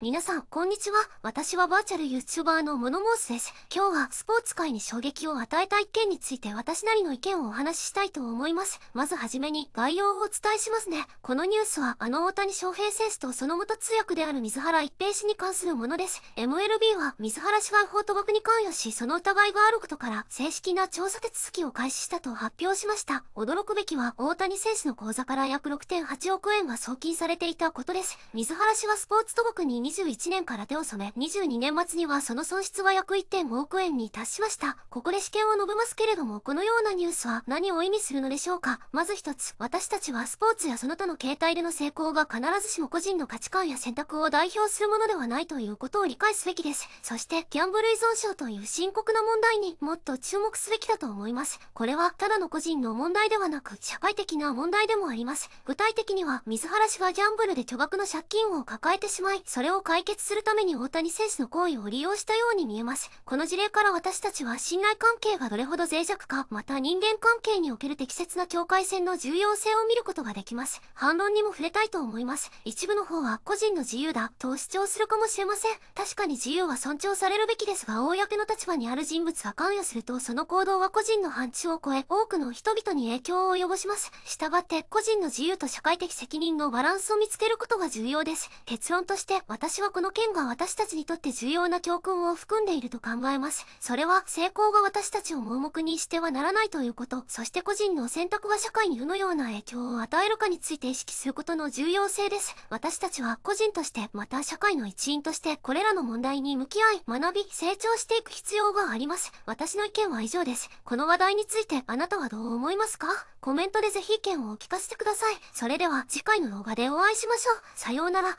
皆さん、こんにちは。私はバーチャル YouTuber のモノモースです。今日はスポーツ界に衝撃を与えた一件について私なりの意見をお話ししたいと思います。まずはじめに概要をお伝えしますね。このニュースはあの大谷翔平選手とその元通訳である水原一平氏に関するものです。MLB は水原氏が法賭博に関与し、その疑いがあることから正式な調査手続きを開始したと発表しました。驚くべきは大谷選手の口座から約6.8億円が送金されていたことです。水原氏はスポーツ賭博に2021年から手を染め、22年末にはその損失は約1.5億円に達しました。ここで試験を述べますけれども、このようなニュースは何を意味するのでしょうかまず一つ、私たちはスポーツやその他の携帯での成功が必ずしも個人の価値観や選択を代表するものではないということを理解すべきです。そして、ギャンブル依存症という深刻な問題にもっと注目すべきだと思います。これは、ただの個人の問題ではなく、社会的な問題でもあります。具体的には、水原氏がギャンブルで巨額の借金を抱えてしまい、それをを解決するために大谷選手の行為を利用したように見えます。この事例から私たちは信頼関係がどれほど脆弱か、また人間関係における適切な境界線の重要性を見ることができます。反論にも触れたいと思います。一部の方は個人の自由だと主張するかもしれません。確かに自由は尊重されるべきですが、公の立場にある人物が関与するとその行動は個人の範疇を超え、多くの人々に影響を及ぼします。従って個人の自由と社会的責任のバランスを見つけることが重要です。結論として、私はこの件が私たちにとって重要な教訓を含んでいると考えます。それは、成功が私たちを盲目にしてはならないということ、そして個人の選択が社会にどのような影響を与えるかについて意識することの重要性です。私たちは個人として、また社会の一員として、これらの問題に向き合い、学び、成長していく必要があります。私の意見は以上です。この話題について、あなたはどう思いますかコメントでぜひ意見をお聞かせてください。それでは、次回の動画でお会いしましょう。さようなら。